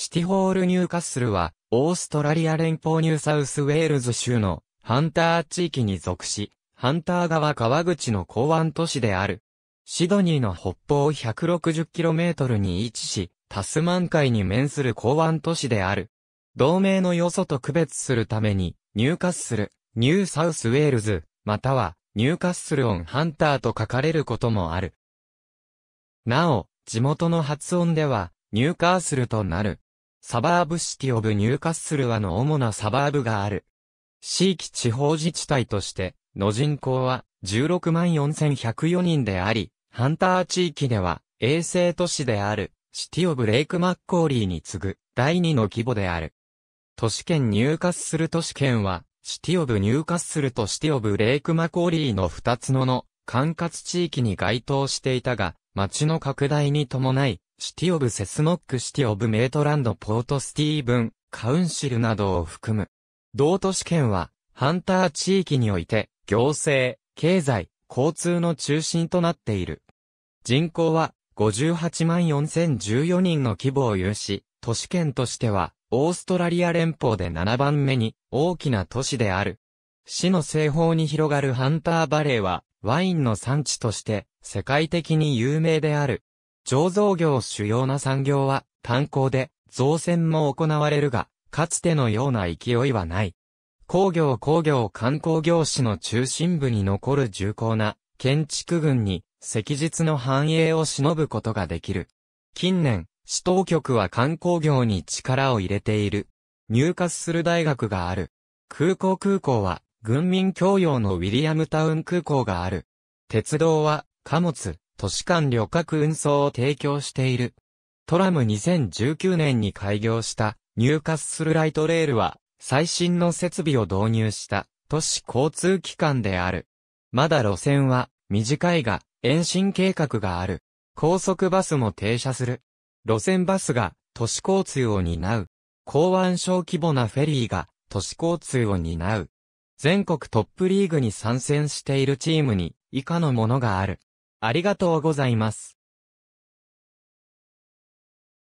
シティホールニューカッスルは、オーストラリア連邦ニューサウスウェールズ州のハンター地域に属し、ハンター川川口の港湾都市である。シドニーの北方 160km に位置し、タスマン海に面する港湾都市である。同盟の要素と区別するために、ニューカッスル、ニューサウスウェールズ、または、ニューカッスルオンハンターと書かれることもある。なお、地元の発音では、ニューカースルとなる。サバーブシティオブニューカッスルはの主なサバーブがある。地域地方自治体として、の人口は16万4104人であり、ハンター地域では、衛星都市である、シティオブレイクマッコーリーに次ぐ、第2の規模である。都市圏ニューカッスル都市圏は、シティオブニューカッスルとシティオブレイクマコーリーの2つのの、管轄地域に該当していたが、町の拡大に伴い、シティオブセスノックシティオブメートランドポートスティーブン、カウンシルなどを含む。同都市圏は、ハンター地域において、行政、経済、交通の中心となっている。人口は、58万4014人の規模を有し、都市圏としては、オーストラリア連邦で7番目に大きな都市である。市の西方に広がるハンターバレーは、ワインの産地として世界的に有名である。醸造業主要な産業は炭鉱で造船も行われるが、かつてのような勢いはない。工業工業観光業種の中心部に残る重厚な建築群に赤日の繁栄を忍ぶことができる。近年、市当局は観光業に力を入れている。入荷する大学がある。空港空港は軍民共用のウィリアムタウン空港がある。鉄道は貨物、都市間旅客運送を提供している。トラム2019年に開業したニューカッスルライトレールは最新の設備を導入した都市交通機関である。まだ路線は短いが延伸計画がある。高速バスも停車する。路線バスが都市交通を担う。港湾小規模なフェリーが都市交通を担う。全国トップリーグに参戦しているチームに以下のものがある。ありがとうございます。